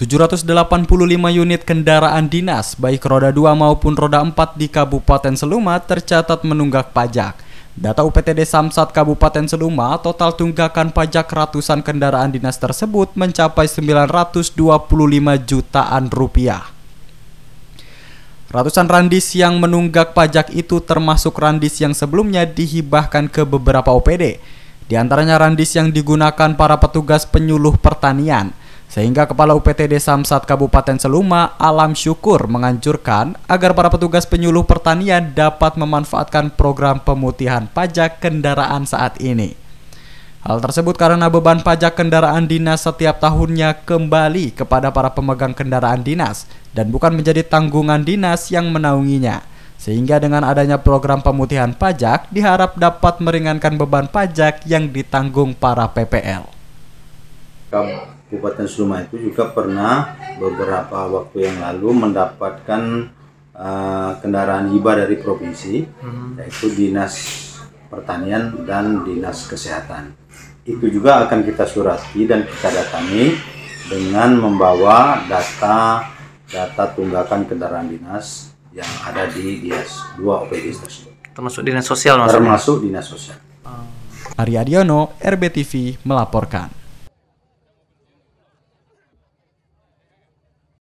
785 unit kendaraan dinas baik roda 2 maupun roda 4 di Kabupaten Seluma tercatat menunggak pajak. Data UPTD Samsat Kabupaten Seluma, total tunggakan pajak ratusan kendaraan dinas tersebut mencapai 925 jutaan rupiah. Ratusan randis yang menunggak pajak itu termasuk randis yang sebelumnya dihibahkan ke beberapa OPD. Di antaranya randis yang digunakan para petugas penyuluh pertanian – sehingga Kepala UPTD Samsat Kabupaten Seluma, Alam Syukur, menganjurkan agar para petugas penyuluh pertanian dapat memanfaatkan program pemutihan pajak kendaraan saat ini. Hal tersebut karena beban pajak kendaraan dinas setiap tahunnya kembali kepada para pemegang kendaraan dinas dan bukan menjadi tanggungan dinas yang menaunginya. Sehingga dengan adanya program pemutihan pajak diharap dapat meringankan beban pajak yang ditanggung para PPL. Kabupaten Sumah itu juga pernah beberapa waktu yang lalu mendapatkan uh, kendaraan hibah dari provinsi, hmm. yaitu dinas pertanian dan dinas kesehatan. Itu juga akan kita surati dan kita datangi dengan membawa data data tunggakan kendaraan dinas yang ada di dias dua OPD tersebut. Termasuk dinas sosial maksudnya? Termasuk dinas sosial. Oh. Ari Adiono, RBTV melaporkan.